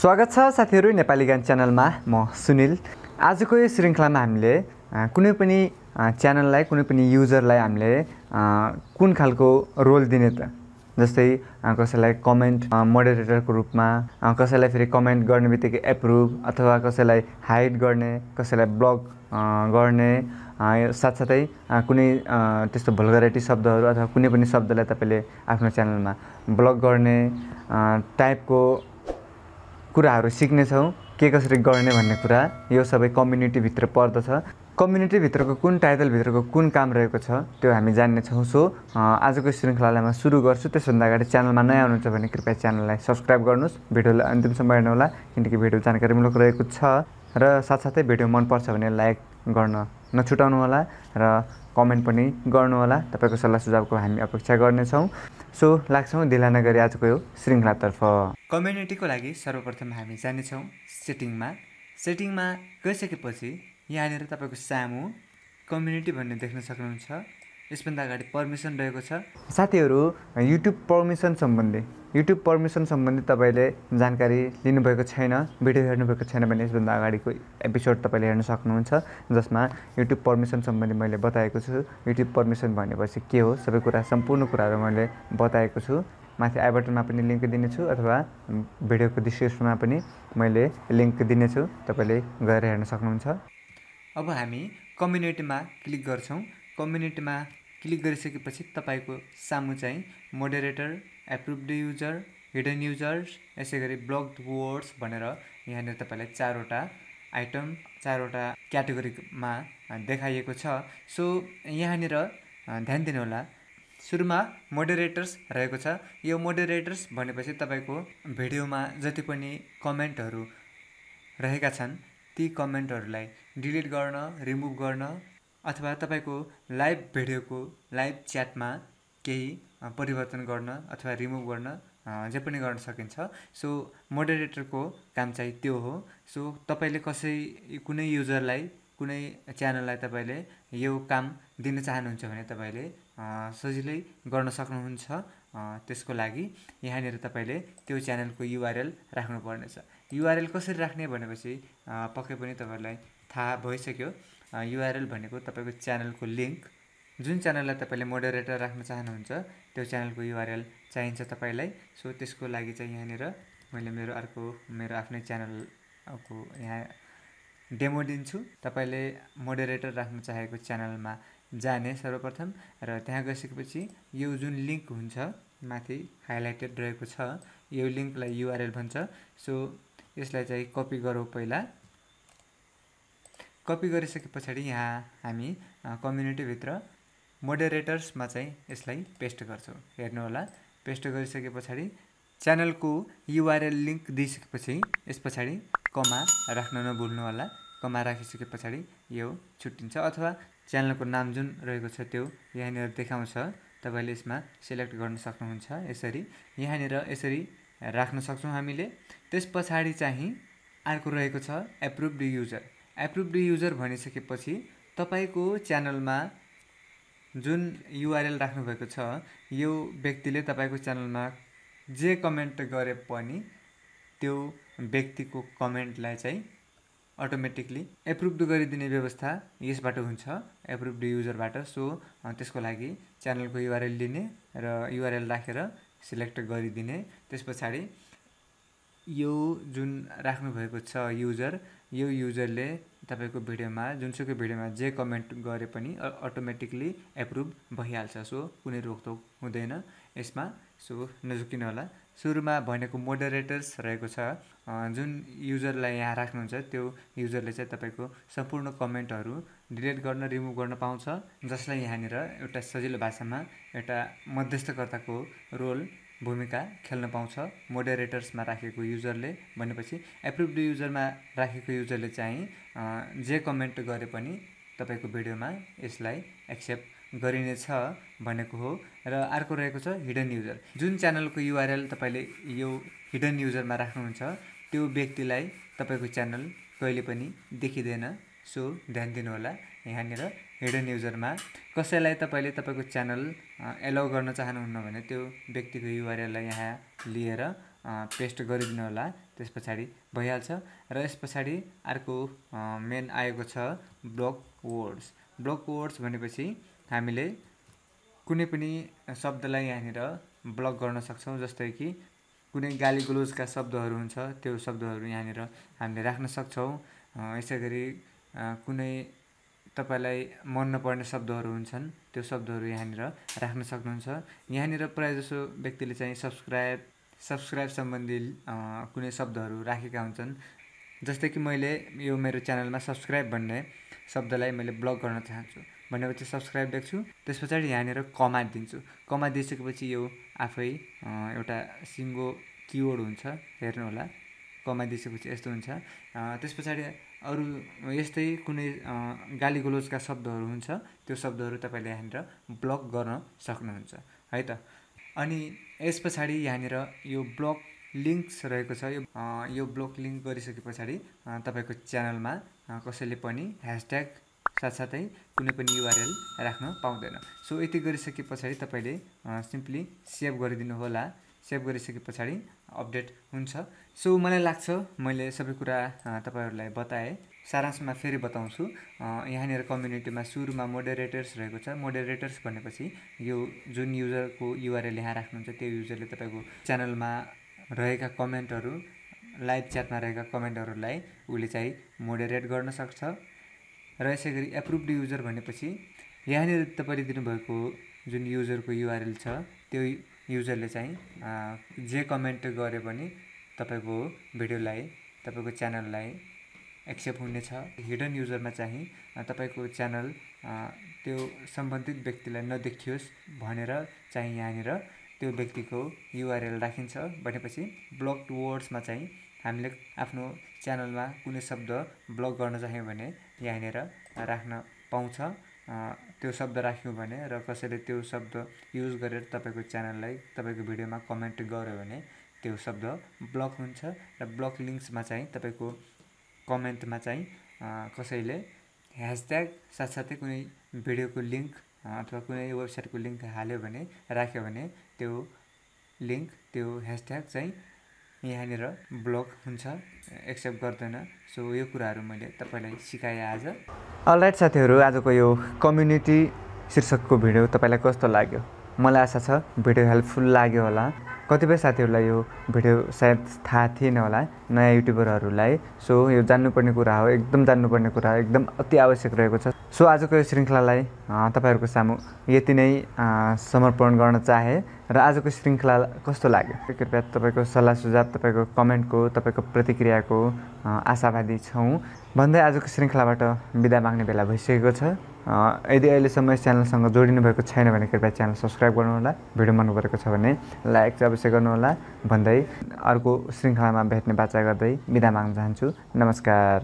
स्वागत छ साथीहरू नेपाली गान च्यानलमा म सुनिल आजको यो श्रृङ्खलामा हामीले कुनै पनि च्यानललाई कुनै पनि युजरलाई हामीले कुन खालको रोल दिने त जस्तै कसैलाई कमेन्ट मोडरेटरको रूपमा कसैलाई फेरि कमेन्ट गर्ने बित्तिकै एप्रुभ अथवा कसैलाई हाइड गर्ने कसैलाई ब्लक गर्ने साथसाथै कुनै त्यस्तो भल्गरेटी शब्दहरू अथवा कुनै पनि शब्दलाई तपाईँले आफ्नो च्यानलमा ब्लक गर्ने टाइपको कुराहरू सिक्नेछौँ के कसरी गर्ने भन्ने कुरा यो सबै कम्युनिटीभित्र पर्दछ कम्युनिटीभित्रको कुन टाइटलभित्रको कुन काम रहेको छ त्यो हामी जान्नेछौँ सो आजको श्रृङ्खलालाई म सुरु गर्छु त्यसभन्दा अगाडि च्यानलमा नयाँ आउनुहुन्छ भने कृपया च्यानललाई सब्सक्राइब गर्नुहोस् भिडियोलाई अन्तिमसम्म हेर्नुहोला किनकि भिडियो जानकारीमूलक रहेको छ र साथसाथै भिडियो मनपर्छ भने लाइक गर्न नछुटाउनुहोला र कमेन्ट पनि गर्नुहोला तपाईँको सल्लाह सुझावको हामी अपेक्षा गर्नेछौँ सो लाग्छौँ ढिला नगरी आजको यो श्रृङ्खलातर्फ कम्युनिटीको लागि सर्वप्रथम हामी जानेछौँ सेटिङमा सेटिङमा गइसकेपछि यहाँनिर तपाईँको सामु कम्युनिटी भन्ने देख्न सक्नुहुन्छ यसभन्दा अगाडि पर्मिसन रहेको छ साथीहरू युट्युब पर्मिसन सम्बन्धी युट्युब पर्मिसन सम्बन्धी तपाईँले जानकारी लिनुभएको छैन भिडियो हेर्नुभएको छैन भने यसभन्दा अगाडिको एपिसोड तपाईँले हेर्न सक्नुहुन्छ जसमा युट्युब पर्मिसन सम्बन्धी मैले बताएको छु युट्युब पर्मिसन भनेपछि के हो सबै कुरा सम्पूर्ण कुराहरू मैले बताएको छु माथि आई बटनमा पनि लिङ्क दिनेछु अथवा भिडियोको डिस्क्रिप्सनमा पनि मैले लिङ्क दिनेछु तपाईँले गएर हेर्न सक्नुहुन्छ अब हामी कम्युनिटीमा क्लिक गर्छौँ कम्युनिटीमा क्लिक गरिसकेपछि तपाईँको सामु चाहिँ moderator approve user hidden users यसै गरी ब्लक्ड वर्ड्स भनेर यहाँनिर तपाईँलाई चारवटा आइटम चारवटा क्याटेगोरीमा देखाइएको छ सो यहाँनिर ध्यान दिनुहोला सुरुमा मोडरेटर्स रहेको छ यो मोडरेटर्स भनेपछि तपाईँको भिडियोमा जति पनि कमेन्टहरू रहेका छन् ती कमेन्टहरूलाई डिलिट गर्न रिमुभ गर्न अथवा तपाईँको लाइभ भिडियोको लाइभ च्याटमा केही परिवर्तन गर्न अथवा रिमुभ गर्न जे पनि गर्न सकिन्छ सो मोडरेटरको काम चाहिँ त्यो हो सो तपाईँले कसै कुनै युजरलाई कुनै च्यानललाई तपाईँले यो काम दिन चाहनुहुन्छ भने तपाईँले सजिलै गर्न सक्नुहुन्छ त्यसको लागि यहाँनिर तपाईँले त्यो च्यानलको युआरएल राख्नुपर्नेछ युआरएल कसरी राख्ने भनेपछि पक्कै पनि तपाईँहरूलाई थाहा भइसक्यो युआरएल भनेको तपाईँको च्यानलको लिङ्क जुन च्यानललाई तपाईँले मोडरेटर राख्न चाहनुहुन्छ त्यो च्यानलको युआरएल चाहिन्छ तपाईँलाई सो त्यसको लागि चाहिँ यहाँनिर मैले मेरो अर्को मेरो आफ्नै च्यानलको यहाँ डेमो दिन्छु तपाईँले मोडरेटर राख्न चाहेको च्यानलमा जाने सर्वप्रथम र त्यहाँ गइसकेपछि यो जुन लिङ्क हुन्छ माथि हाइलाइटेड रहेको छ यो लिङ्कलाई युआरएल भन्छ सो यसलाई चाहिँ कपी गरौँ पहिला कपी गरिसके पछाडि यहाँ हामी कम्युनिटीभित्र मोडरेटर्समा चाहिँ यसलाई पेस्ट गर्छु हेर्नुहोला पेस्ट गरिसके पछाडि च्यानलको युआरएल लिङ्क दिइसकेपछि यस पछाडि कमा राख्न नभुल्नु होला कमा राखिसके पछाडि यो छुट्टिन्छ अथवा च्यानलको नाम जुन रहेको छ त्यो यहाँनिर देखाउँछ तपाईँले यसमा सेलेक्ट गर्न सक्नुहुन्छ यसरी यहाँनिर यसरी राख्न सक्छौँ हामीले त्यस पछाडि चाहिँ अर्को रहेको छ एप्रुभ युजर एप्रुभ युजर भनिसकेपछि तपाईँको च्यानलमा जुन युआरएल राख्नुभएको छ यो व्यक्तिले तपाईँको च्यानलमा जे कमेन्ट गरे पनि त्यो व्यक्तिको कमेन्टलाई चाहिँ अटोमेटिकली एप्रुभ गरिदिने व्यवस्था यसबाट हुन्छ एप्रुभ्ड युजरबाट सो त्यसको लागि च्यानलको युआरएल लिने र युआरएल राखेर सिलेक्ट गरिदिने त्यस पछाडि यो जुन राख्नुभएको छ युजर यो युजरले तपाईँको भिडियोमा जुनसुकै भिडियोमा जे कमेन्ट गरे पनि अटोमेटिकली एप्रुभ भइहाल्छ सो कुनै रोकटोक हुँदैन यसमा सो नजुकिनु होला सुरुमा भनेको मोडरेटर्स रहेको छ जुन युजरलाई यहाँ राख्नुहुन्छ त्यो युजरले चाहिँ तपाईँको सम्पूर्ण कमेन्टहरू डिलिट गर्न रिमुभ गर्न पाउँछ जसलाई यहाँनिर एउटा सजिलो भाषामा एउटा मध्यस्थकर्ताको रोल भूमिका खेल्न पाउँछ मोडरेटर्समा राखेको युजरले भनेपछि एप्रुभ्ड युजरमा राखेको युजरले चाहिँ जे कमेन्ट गरे पनि तपाईँको भिडियोमा यसलाई एक्सेप्ट गरिनेछ भनेको हो र अर्को रहेको छ हिडन युजर जुन च्यानलको युआरएल तपाईँले यो हिडन युजरमा राख्नुहुन्छ त्यो व्यक्तिलाई तपाईँको च्यानल कहिले पनि देखिँदैन सो ध्यान दिनुहोला यहाँनिर हिडन युजरमा कसैलाई तपाईँले तपाईँको च्यानल एलाउ गर्न चाहनुहुन्न भने त्यो व्यक्तिको युआरएललाई यहाँ लिएर पेस्ट गरिदिनु होला त्यस पछाडि भइहाल्छ र यस पछाडि अर्को मेन आएको छ ब्लक वर्ड्स ब्लक वर्ड्स भनेपछि हामीले कुनै पनि शब्दलाई यहाँनिर ब्लक गर्न सक्छौँ जस्तै कि कुनै गाली गुलोजका शब्दहरू हुन्छ त्यो शब्दहरू यहाँनिर हामीले राख्न सक्छौँ यसै गरी कुनै तपाईँलाई मन नपर्ने शब्दहरू हुन्छन् त्यो शब्दहरू यहाँनिर राख्न सक्नुहुन्छ यहाँनिर प्रायःजसो व्यक्तिले चाहिँ सब्सक्राइब सब्सक्राइब सम्बन्धी कुनै शब्दहरू राखेका हुन्छन् जस्तै कि मैले यो मेरो च्यानलमा सब्सक्राइब भन्ने शब्दलाई मैले ब्लक गर्न चाहन्छु भनेपछि सब्सक्राइब लेख्छु त्यस पछाडि यहाँनिर कमा दिन्छु कमा दिइसकेपछि यो आफै एउटा सिङ्गो किवर्ड हुन्छ हेर्नुहोला कमाइदिइसकेपछि यस्तो हुन्छ त्यस पछाडि अरू यस्तै कुनै गाली गुलोजका शब्दहरू हुन्छ त्यो शब्दहरू तपाईँले यहाँनिर ब्लक गर्न सक्नुहुन्छ है त अनि यस पछाडि यहाँनिर यो ब्लक लिङ्क्स रहेको छ यो यो ब्लक लिङ्क गरिसके पछाडि तपाईँको च्यानलमा कसैले पनि ह्यासट्याग साथसाथै कुनै पनि युआरएल राख्न पाउँदैन सो यति गरिसके पछाडि तपाईँले सिम्पली सेभ गरिदिनु होला सेभ गरिसके पछाडि अपडेट हुन्छ सो मलाई लाग्छ मैले सबै कुरा तपाईँहरूलाई बताएँ सारांशमा फेरि बताउँछु यहाँनिर कम्युनिटीमा सुरुमा मोडरेटर्स रहेको छ मोडरेटर्स भनेपछि यो जुन युजरको युआरएल यहाँ राख्नुहुन्छ त्यो युजरले तपाईँको च्यानलमा रहेका कमेन्टहरू लाइभ च्याटमा रहेका कमेन्टहरूलाई उसले चाहिँ मोडरेट गर्न सक्छ र यसै गरी एप्रुभड युजर भनेपछि यहाँनिर तपाईँले दिनुभएको जुन युजरको युआरएल छ त्यो युजरले चाहिँ जे कमेन्ट गरे पनि तपाईँको भिडियोलाई तपाईँको च्यानललाई एक्सेप्ट हुनेछ हिडन युजरमा चाहिँ तपाईँको च्यानल त्यो सम्बन्धित व्यक्तिलाई नदेखियोस् भनेर चाहिँ यहाँनिर त्यो व्यक्तिको युआरएल राखिन्छ भनेपछि ब्लक्ड वर्ड्समा चाहिँ हामीले आफ्नो च्यानलमा कुनै शब्द ब्लक गर्न चाह्यौँ भने यहाँनिर राख्न पाउँछ त्यो शब्द राख्यो भने र कसैले त्यो शब्द युज गरेर तपाईँको च्यानललाई तपाईँको भिडियोमा कमेन्ट गर्यो भने त्यो शब्द ब्लक हुन्छ र ब्लक लिङ्क्समा चाहिँ तपाईँको कमेन्टमा चाहिँ कसैले ह्यासट्याग साथसाथै कुनै भिडियोको लिङ्क अथवा कुनै वेबसाइटको लिङ्क हाल्यो भने राख्यो भने त्यो लिङ्क त्यो ह्यासट्याग चाहिँ यहाँनिर ब्लक हुन्छ एक्सेप्ट गर्दैन सो यो कुराहरू मैले तपाईँलाई सिकाएँ आज अलराइट साथीहरू आजको यो कम्युनिटी शीर्षकको भिडियो तपाईँलाई कस्तो लाग्यो मलाई आशा छ भिडियो हेल्पफुल लाग्यो होला कतिपय साथीहरूलाई यो भिडियो सायद थाहा थिएन होला नयाँ युट्युबरहरूलाई सो यो जान्नुपर्ने कुरा हो एकदम जान्नुपर्ने कुरा हो एकदम अति आवश्यक रहेको छ सो आजको यो श्रृङ्खलालाई तपाईँहरूको सामु यति नै समर्पण गर्न चाहे र आजको श्रृङ्खला कस्तो लाग्यो कृपया तपाईँको सल्लाह सुझाव तपाईँको कमेन्टको तपाईँको प्रतिक्रियाको आशावादी छौँ भन्दै आजको श्रृङ्खलाबाट बिदा माग्ने बेला भइसकेको छ यदि अहिलेसम्म यस च्यानलसँग जोडिनु भएको छैन भने कृपया च्यानल सब्सक्राइब गर्नुहोला भिडियो मन परेको छ भने लाइक चाहिँ अवश्य गर्नुहोला भन्दै अर्को श्रृङ्खलामा भेट्ने बाचा गर्दै बिदा माग्न चाहन्छु नमस्कार